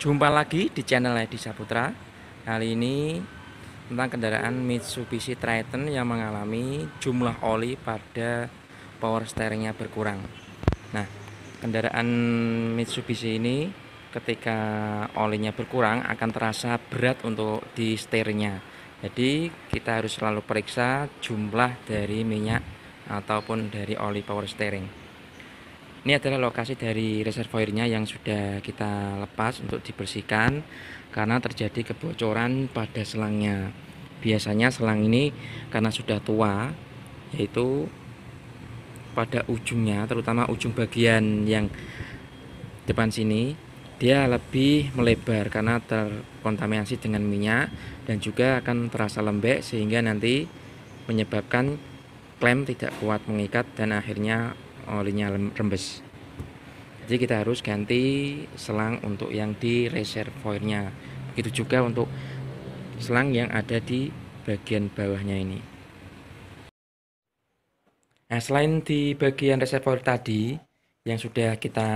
Jumpa lagi di channel Edi Saputra. Kali ini tentang kendaraan Mitsubishi Triton yang mengalami jumlah oli pada power steeringnya berkurang. Nah, kendaraan Mitsubishi ini ketika olinya berkurang akan terasa berat untuk di steeringnya. Jadi kita harus selalu periksa jumlah dari minyak ataupun dari oli power steering. Ini adalah lokasi dari reservoirnya yang sudah kita lepas untuk dibersihkan karena terjadi kebocoran pada selangnya. Biasanya selang ini karena sudah tua yaitu pada ujungnya terutama ujung bagian yang depan sini dia lebih melebar karena terkontaminasi dengan minyak dan juga akan terasa lembek sehingga nanti menyebabkan klem tidak kuat mengikat dan akhirnya olinya rembes jadi kita harus ganti selang untuk yang di reservoirnya begitu juga untuk selang yang ada di bagian bawahnya ini nah selain di bagian reservoir tadi yang sudah kita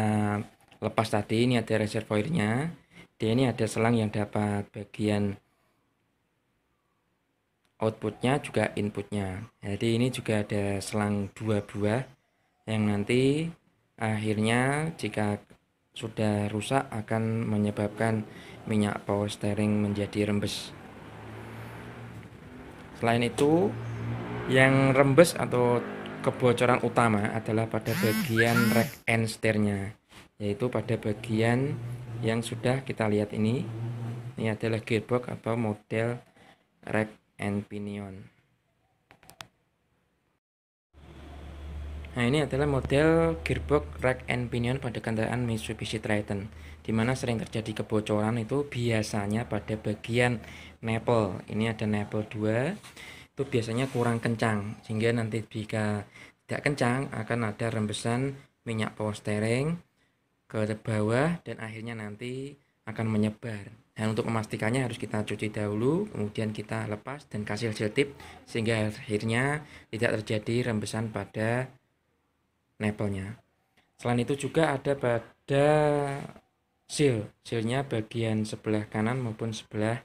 lepas tadi ini ada reservoirnya dia ini ada selang yang dapat bagian outputnya juga inputnya jadi ini juga ada selang dua buah yang nanti akhirnya jika sudah rusak akan menyebabkan minyak power steering menjadi rembes. Selain itu, yang rembes atau kebocoran utama adalah pada bagian rack and steernya, yaitu pada bagian yang sudah kita lihat ini. Ini adalah gearbox atau model rack and pinion. Nah, ini adalah model gearbox rack and pinion pada kendaraan Mitsubishi Triton, Dimana sering terjadi kebocoran itu biasanya pada bagian nepel. Ini ada nepel 2, itu biasanya kurang kencang, sehingga nanti jika tidak kencang akan ada rembesan minyak power steering ke bawah dan akhirnya nanti akan menyebar. Dan untuk memastikannya harus kita cuci dahulu, kemudian kita lepas dan kasih hasil tip sehingga akhirnya tidak terjadi rembesan pada Nepelnya. selain itu juga ada pada seal sealnya bagian sebelah kanan maupun sebelah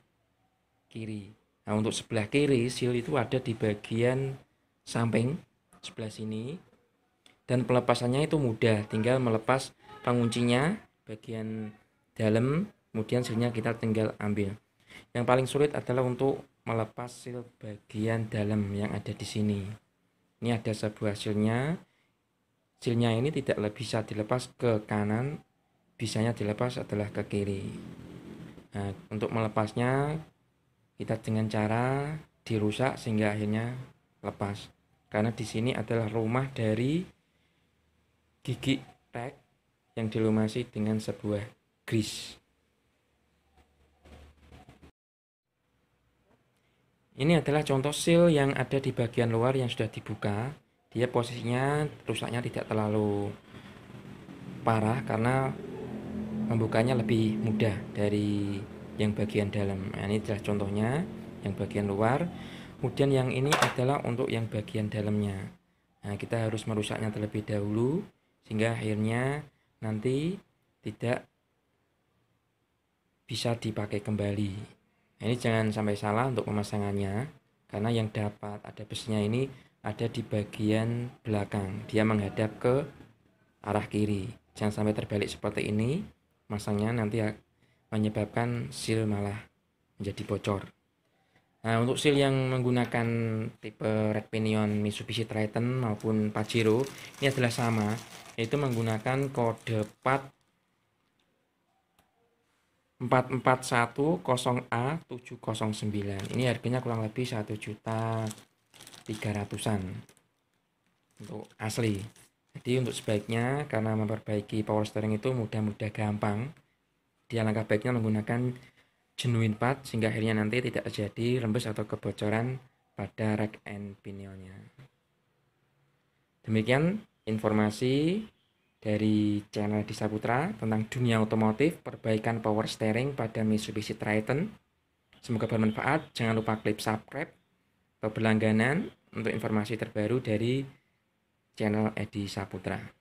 kiri nah untuk sebelah kiri seal itu ada di bagian samping sebelah sini dan pelepasannya itu mudah tinggal melepas penguncinya bagian dalam kemudian sealnya kita tinggal ambil yang paling sulit adalah untuk melepas seal bagian dalam yang ada di sini ini ada sebuah sealnya kecilnya ini tidak bisa dilepas ke kanan, bisanya dilepas adalah ke kiri. Nah, untuk melepasnya kita dengan cara dirusak sehingga akhirnya lepas. Karena di sini adalah rumah dari gigi tag yang dilumasi dengan sebuah gris. Ini adalah contoh seal yang ada di bagian luar yang sudah dibuka dia posisinya rusaknya tidak terlalu parah karena membukanya lebih mudah dari yang bagian dalam nah, ini adalah contohnya yang bagian luar kemudian yang ini adalah untuk yang bagian dalamnya nah kita harus merusaknya terlebih dahulu sehingga akhirnya nanti tidak bisa dipakai kembali nah, ini jangan sampai salah untuk pemasangannya karena yang dapat ada besinya ini ada di bagian belakang. Dia menghadap ke arah kiri. Jangan sampai terbalik seperti ini. Masangnya nanti ya menyebabkan seal malah menjadi bocor. Nah, untuk seal yang menggunakan tipe Red Pinion Mitsubishi Triton maupun Pajero ini adalah sama, yaitu menggunakan kode part 4410A709. Ini harganya kurang lebih 1 juta 300-an untuk asli jadi untuk sebaiknya karena memperbaiki power steering itu mudah-mudah gampang dia langkah baiknya menggunakan genuine part sehingga akhirnya nanti tidak terjadi rembes atau kebocoran pada rack and pinionnya demikian informasi dari channel Disa Putra tentang dunia otomotif perbaikan power steering pada Mitsubishi Triton. Semoga bermanfaat. Jangan lupa klik subscribe atau berlangganan untuk informasi terbaru dari channel Edi Saputra.